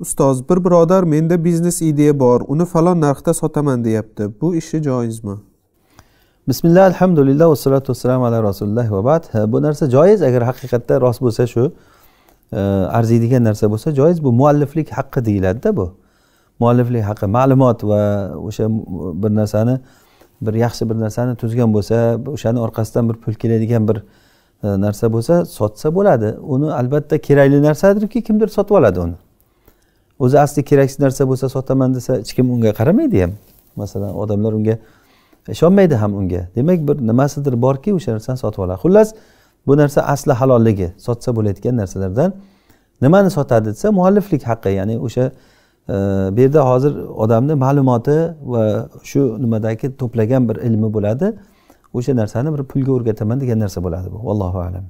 ustoz bir birodar menda biznes ideya bor uni falon narxda sotaman deyapti bu ishi joizmi bismillah alhamdulillah vassalatu vassalamu ala rasulillah va bad bu narsa joiz agar haqiqatda rost bo'lsa shu e, arziydigan narsa bo'lsa joiz bu mualliflik haqqi deyiladida bu mualliflik haqqi ma'lumot va o'sha bir narsani bir yaxshi bir narsani tuzgan bo'lsa o'shani orqasidan bir pul keladigan bir e, narsa bo'lsa sotsa bo'ladi uni albatta kerakli narsadirki kimdir sotib oladi uni o'zi asli keraksiz narsa bo'lsa sotaman desa hech kim unga qaramaydi ham masalan odamlar unga ishonmaydi ham unga demak bir nimasidir borki o'sha narsani sotib oladi xullas bu narsa asli halolligi sotsa bo'layotgan narsalardan nimani sotadi desa mualliflik haqqi ya'ni o'sha e, bu yerda hozir odamni ma'lumoti va shu nimadagi to'plagan bir ilmi bo'ladi o'sha narsani bir pulga o'rgataman degan narsa bo'ladi bu allohu alam